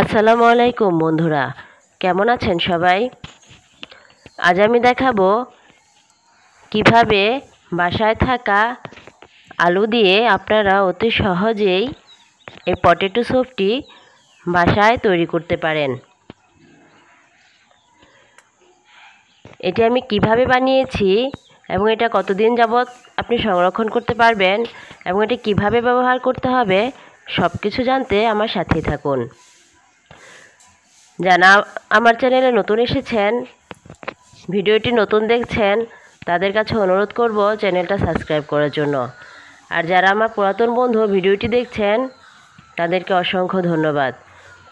আসসালামু আলাইকুম বন্ধুরা কেমন আছেন সবাই আজ আমি দেখাবো কিভাবে বাসায় থাকা আলু দিয়ে আপনারা অতি সহজেই এই পটেটো স্যুপটি বাসায় তৈরি করতে পারেন এটি আমি কিভাবে বানিয়েছি এবং এটা কতদিন যাবৎ আপনি সংরক্ষণ করতে পারবেন এবং এটা কিভাবে ব্যবহার করতে হবে সব কিছু জানতে আমার সাথেই থাকুন যারা আমার চ্যানেলে নতুন এসেছেন ভিডিওটি নতুন দেখছেন তাদের কাছে অনুরোধ করব চ্যানেলটা সাবস্ক্রাইব করার জন্য আর যারা আমার পুরাতন বন্ধু ভিডিওটি দেখছেন তাদেরকে অসংখ্য ধন্যবাদ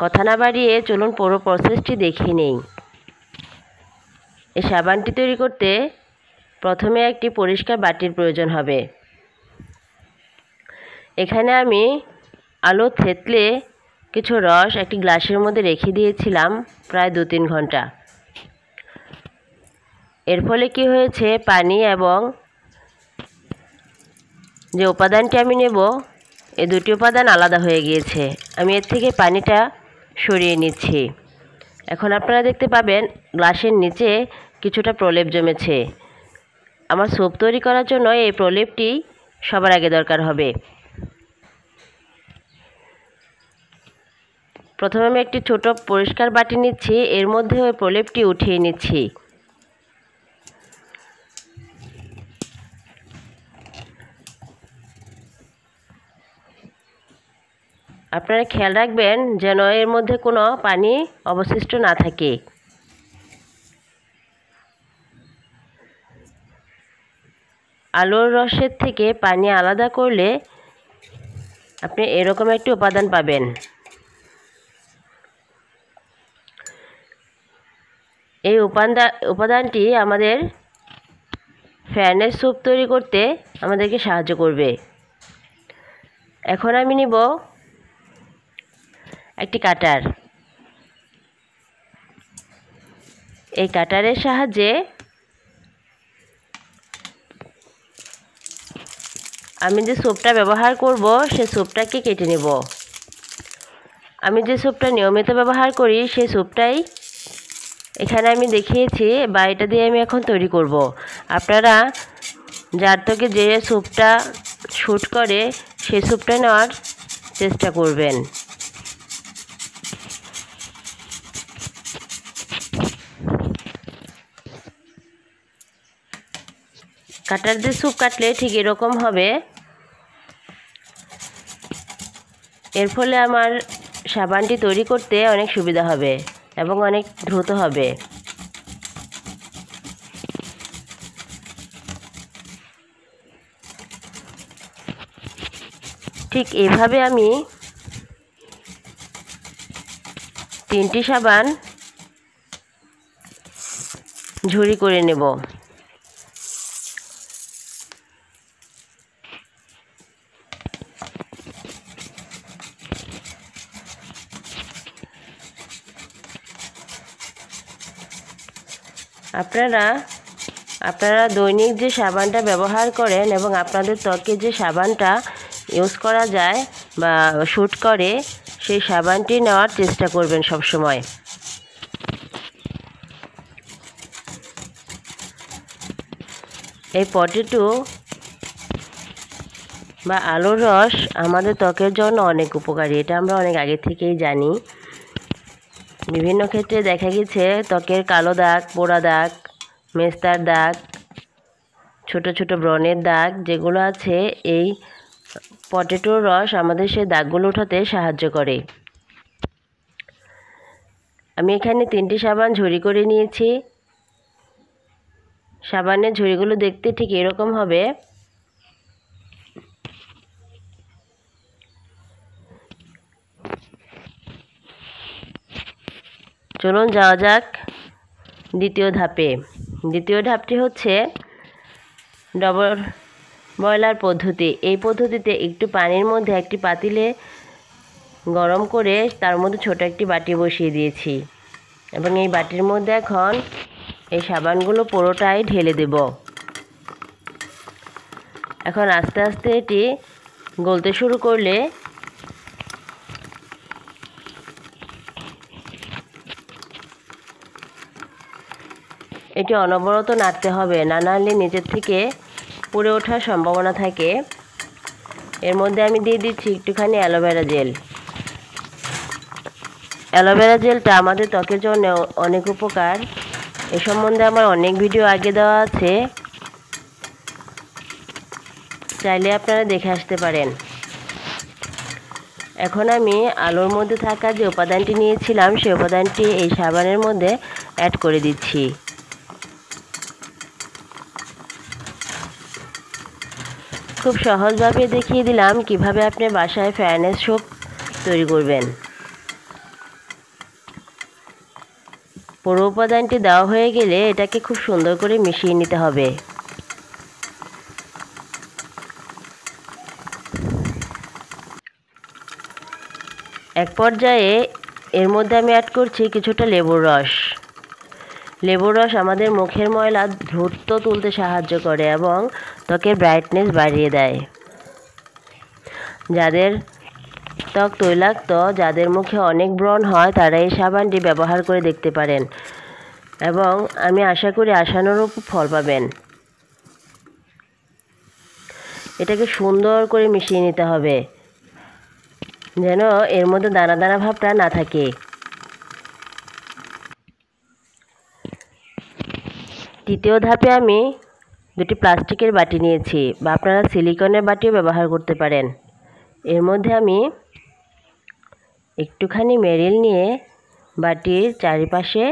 কথা না বাড়িয়ে চলুন পুরো প্রসেসটি দেখি নেই এই সাবানটি তৈরি করতে প্রথমে একটি পরিষ্কার বাটির প্রয়োজন হবে এখানে আমি আলো থেতলে কিছু রস একটি গ্লাসের মধ্যে রেখে দিয়েছিলাম প্রায় দু তিন ঘন্টা এর ফলে কি হয়েছে পানি এবং যে উপাদানটি আমি নেব এ দুটি উপাদান আলাদা হয়ে গিয়েছে আমি এর থেকে পানিটা সরিয়ে নিচ্ছি এখন আপনারা দেখতে পাবেন গ্লাসের নিচে কিছুটা প্রলেপ জমেছে আমার সুপ তৈরি করার জন্য এই প্রলেপটি সবার আগে দরকার হবে প্রথমে আমি একটি ছোট পরিষ্কার বাটি নিচ্ছি এর মধ্যে ওই প্রলেপটি উঠিয়ে নিচ্ছি আপনারা খেয়াল রাখবেন যেন এর মধ্যে কোনো পানি অবশিষ্ট না থাকে আলুর রসের থেকে পানি আলাদা করলে আপনি এরকম একটি উপাদান পাবেন এই উপাদান উপাদানটি আমাদের ফ্যানের স্যুপ তৈরি করতে আমাদেরকে সাহায্য করবে এখন আমি নিব একটি কাটার এই কাটারের সাহায্যে আমি যে স্যুপটা ব্যবহার করব সেই স্যুপটাকে কেটে নেব আমি যে স্যুপটা নিয়মিত ব্যবহার করি সেই স্যুপটাই এখানে আমি দেখিয়েছি বাড়িটা দিয়ে আমি এখন তৈরি করব। আপনারা যার থেকে যে স্যুপটা শ্যুট করে সেই স্যুপটা নেওয়ার চেষ্টা করবেন কাটার দিয়ে স্যুপ কাটলে ঠিক এরকম হবে এর ফলে আমার সাবানটি তৈরি করতে অনেক সুবিধা হবে এবং অনেক দ্রুত হবে ঠিক এভাবে আমি তিনটি সাবান ঝুড়ি করে নেব আপনারা আপনারা দৈনিক যে সাবানটা ব্যবহার করেন এবং আপনাদের ত্বকে যে সাবানটা ইউজ করা যায় বা শ্যুট করে সেই সাবানটি নেওয়ার চেষ্টা করবেন সব সময়। এই পটেটো বা আলুর রস আমাদের ত্বকের জন্য অনেক উপকারী এটা আমরা অনেক আগে থেকেই জানি বিভিন্ন ক্ষেত্রে দেখা গেছে ত্বকের কালো দাগ পোড়া দাগ মেস্তার দাগ ছোট ছোট ব্রণের দাগ যেগুলো আছে এই পটেটোর রস আমাদের সেই দাগগুলো ওঠাতে সাহায্য করে আমি এখানে তিনটি সাবান ঝুড়ি করে নিয়েছি সাবানের ঝুড়িগুলো দেখতে ঠিক এরকম হবে চলুন যাওয়া যাক দ্বিতীয় ধাপে দ্বিতীয় ধাপটি হচ্ছে ডবল বয়লার পদ্ধতি এই পদ্ধতিতে একটু পানির মধ্যে একটি পাতিলে গরম করে তার মধ্যে ছোট একটি বাটি বসিয়ে দিয়েছি এবং এই বাটির মধ্যে এখন এই সাবানগুলো পুরোটাই ঢেলে দেব এখন আস্তে আস্তে এটি গলতে শুরু করলে এটি অনবরত নাড়তে হবে না নাড়লে নিচের থেকে পুড়ে ওঠার সম্ভাবনা থাকে এর মধ্যে আমি দিয়ে দিচ্ছি একটুখানি অ্যালোভেরা জেল অ্যালোভেরা জেলটা আমাদের ত্বকের জন্য অনেক উপকার এ সম্বন্ধে আমার অনেক ভিডিও আগে দেওয়া আছে চাইলে আপনারা দেখে আসতে পারেন এখন আমি আলোর মধ্যে থাকা যে উপাদানটি নিয়েছিলাম সেই উপাদানটি এই সাবানের মধ্যে অ্যাড করে দিচ্ছি খুব সহজভাবে দেখিয়ে দিলাম কিভাবে আপনি বাসায় ফ্যানের সোপ তৈরি করবেন পুরো উপাদানটি দেওয়া হয়ে গেলে এটাকে খুব সুন্দর করে মিশিয়ে নিতে হবে এক পর্যায়ে এর মধ্যে আমি অ্যাড করছি কিছুটা লেবুর রস লেবুর রস আমাদের মুখের ময়লা দ্রুত তুলতে সাহায্য করে এবং ত্বকের ব্রাইটনেস বাড়িয়ে দেয় যাদের ত্বক তৈলাক্ত যাদের মুখে অনেক ব্রণ হয় তারা এই সাবানটি ব্যবহার করে দেখতে পারেন এবং আমি আশা করি আশানুরূপ ফল পাবেন এটাকে সুন্দর করে মিশিয়ে নিতে হবে যেন এর মধ্যে দানা দানা ভাবটা না থাকে তৃতীয় ধাপে আমি দুটি প্লাস্টিকের বাটি নিয়েছি বা আপনারা সিলিকনের বাটিও ব্যবহার করতে পারেন এর মধ্যে আমি একটুখানি মেরিল নিয়ে বাটির চারিপাশে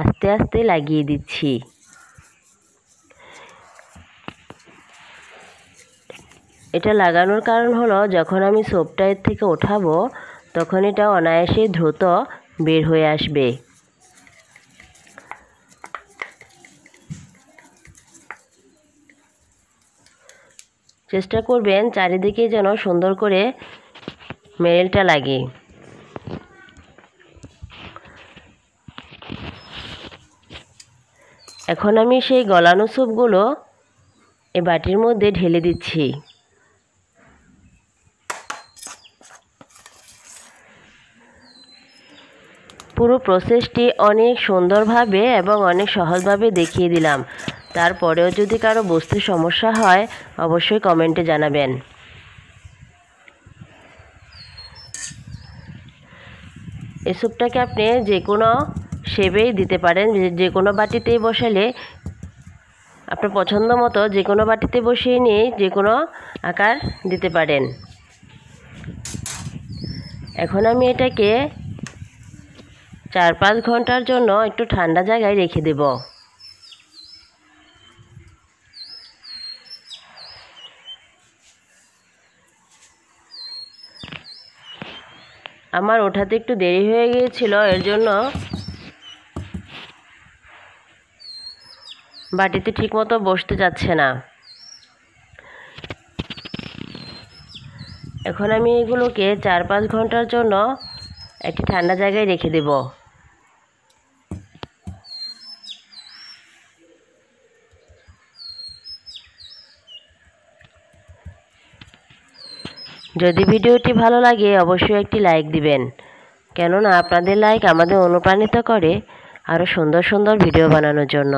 আস্তে আস্তে লাগিয়ে দিচ্ছি এটা লাগানোর কারণ হলো যখন আমি সোপটা এর থেকে ওঠাবো তখন এটা অনায়াসে দ্রুত বের হয়ে আসবে চেষ্টা করবেন চারিদিকে যেন সুন্দর করে মেরেলটা লাগে এখন আমি সেই গলানো স্যুপগুলো এ বাটির মধ্যে ঢেলে দিচ্ছি পুরো প্রসেসটি অনেক সুন্দরভাবে এবং অনেক সহজভাবে দেখিয়ে দিলাম তারপরেও যদি কারো বস্তু সমস্যা হয় অবশ্যই কমেন্টে জানাবেন এ স্যুপটাকে আপনি যে কোনো সেবেই দিতে পারেন যে কোনো বাটিতেই বসালে আপনার পছন্দ মতো যে কোনো বাটিতে বসিয়ে নিয়ে যে কোনো আকার দিতে পারেন এখন আমি এটাকে চার পাঁচ ঘন্টার জন্য একটু ঠান্ডা জায়গায় রেখে দেবো আমার ওঠাতে একটু দেরি হয়ে গিয়েছিল এর জন্য বাটিতে ঠিকমতো বসতে যাচ্ছে না এখন আমি এগুলোকে চার পাঁচ ঘন্টার জন্য একটি ঠান্ডা জায়গায় রেখে দেবো যদি ভিডিওটি ভালো লাগে অবশ্যই একটি লাইক দিবেন কেননা আপনাদের লাইক আমাদের অনুপ্রাণিত করে আরও সুন্দর সুন্দর ভিডিও বানানোর জন্য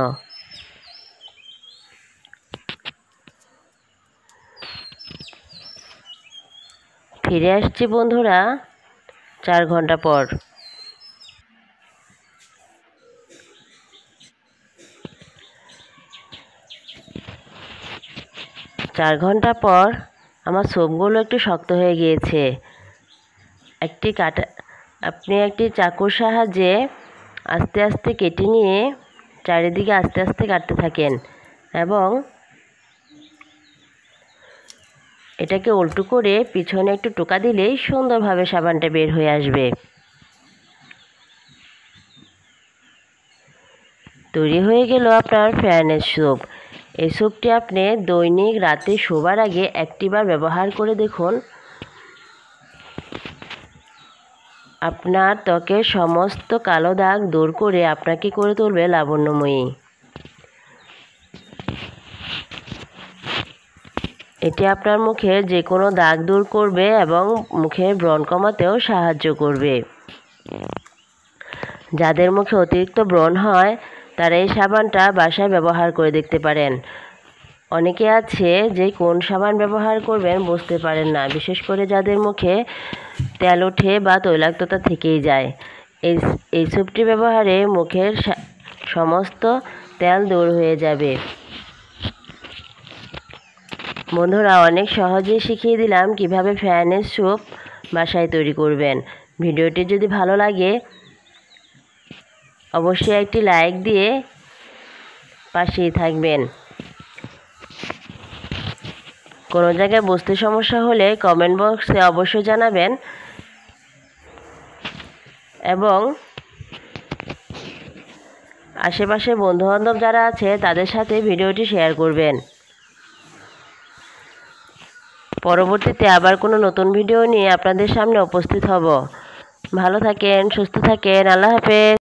ফিরে আসছি বন্ধুরা চার ঘন্টা পর চার ঘন্টা পর আমার সোপগুলো একটু শক্ত হয়ে গিয়েছে একটি কাটা আপনি একটি চাকুর সাহায্যে আস্তে আস্তে কেটে নিয়ে চারিদিকে আস্তে আস্তে কাটতে থাকেন এবং এটাকে উল্টো করে পিছনে একটু টোকা দিলেই সুন্দরভাবে সাবানটা বের হয়ে আসবে তৈরি হয়ে গেল আপনার ফ্যানের সুপ এই আপনি দৈনিক রাতে শোবার আগে একটিবার ব্যবহার করে দেখুন আপনার ত্বকের সমস্ত কালো দাগ দূর করে আপনাকে করে তুলবে লাবণ্যময়ী এটি আপনার মুখে যে কোনো দাগ দূর করবে এবং মুখে ব্রণ কমাতেও সাহায্য করবে যাদের মুখে অতিরিক্ত ব্রণ হয় তারা এই সাবানটা বাসায় ব্যবহার করে দেখতে পারেন অনেকে আছে যে কোন সাবান ব্যবহার করবেন বুঝতে পারেন না বিশেষ করে যাদের মুখে তেল ওঠে বা তৈলাক্ততা থেকেই যায় এই এই সুপটি ব্যবহারে মুখের সমস্ত তেল দূর হয়ে যাবে বন্ধুরা অনেক সহজে শিখিয়ে দিলাম কিভাবে ফ্যানের স্যুপ বাসায় তৈরি করবেন ভিডিওটি যদি ভালো লাগে অবশ্যই একটি লাইক দিয়ে পাশেই থাকবেন কোনো জায়গায় বুঝতে সমস্যা হলে কমেন্ট বক্সে অবশ্যই জানাবেন এবং আশেপাশে বন্ধুবান্ধব যারা আছে তাদের সাথে ভিডিওটি শেয়ার করবেন পরবর্তীতে আবার কোনো নতুন ভিডিও নিয়ে আপনাদের সামনে উপস্থিত হব ভালো থাকেন সুস্থ থাকেন আল্লাহ হাফেজ